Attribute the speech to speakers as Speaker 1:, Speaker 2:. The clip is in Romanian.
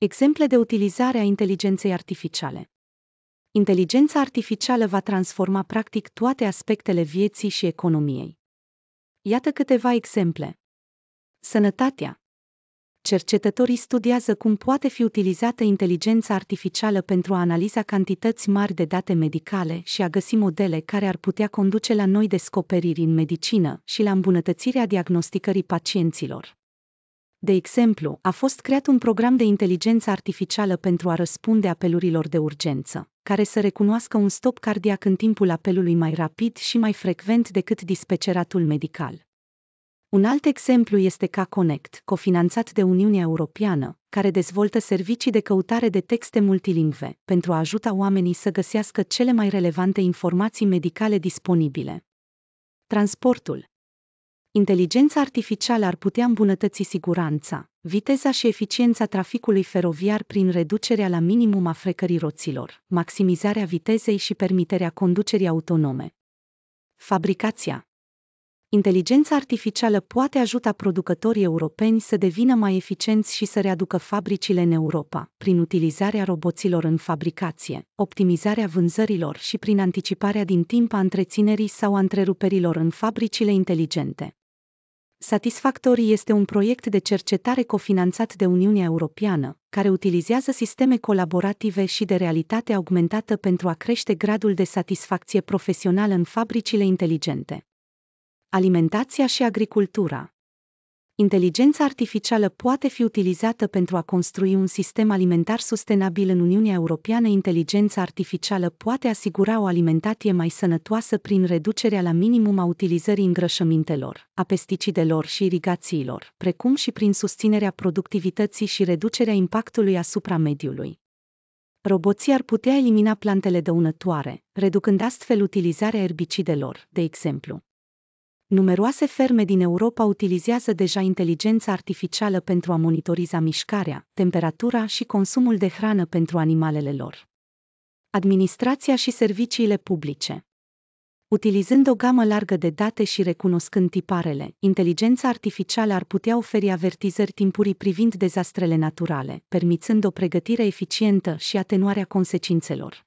Speaker 1: Exemple de utilizare a inteligenței artificiale Inteligența artificială va transforma practic toate aspectele vieții și economiei. Iată câteva exemple. Sănătatea. Cercetătorii studiază cum poate fi utilizată inteligența artificială pentru a analiza cantități mari de date medicale și a găsi modele care ar putea conduce la noi descoperiri în medicină și la îmbunătățirea diagnosticării pacienților. De exemplu, a fost creat un program de inteligență artificială pentru a răspunde apelurilor de urgență, care să recunoască un stop cardiac în timpul apelului mai rapid și mai frecvent decât dispeceratul medical. Un alt exemplu este k Connect, cofinanțat de Uniunea Europeană, care dezvoltă servicii de căutare de texte multilingve pentru a ajuta oamenii să găsească cele mai relevante informații medicale disponibile. Transportul, Inteligența artificială ar putea îmbunătăți siguranța, viteza și eficiența traficului feroviar prin reducerea la minimum a frecării roților, maximizarea vitezei și permiterea conducerii autonome. Fabricația Inteligența artificială poate ajuta producătorii europeni să devină mai eficienți și să readucă fabricile în Europa, prin utilizarea roboților în fabricație, optimizarea vânzărilor și prin anticiparea din timp a întreținerii sau a întreruperilor în fabricile inteligente. Satisfactory este un proiect de cercetare cofinanțat de Uniunea Europeană, care utilizează sisteme colaborative și de realitate augmentată pentru a crește gradul de satisfacție profesională în fabricile inteligente. Alimentația și agricultura inteligența artificială poate fi utilizată pentru a construi un sistem alimentar sustenabil în Uniunea Europeană. Inteligența artificială poate asigura o alimentație mai sănătoasă prin reducerea la minimum a utilizării îngrășămintelor, a pesticidelor și irigațiilor, precum și prin susținerea productivității și reducerea impactului asupra mediului roboții ar putea elimina plantele dăunătoare, reducând astfel utilizarea erbicidelor, de exemplu. Numeroase ferme din Europa utilizează deja inteligența artificială pentru a monitoriza mișcarea, temperatura și consumul de hrană pentru animalele lor. Administrația și serviciile publice Utilizând o gamă largă de date și recunoscând tiparele, inteligența artificială ar putea oferi avertizări timpurii privind dezastrele naturale, permițând o pregătire eficientă și atenuarea consecințelor.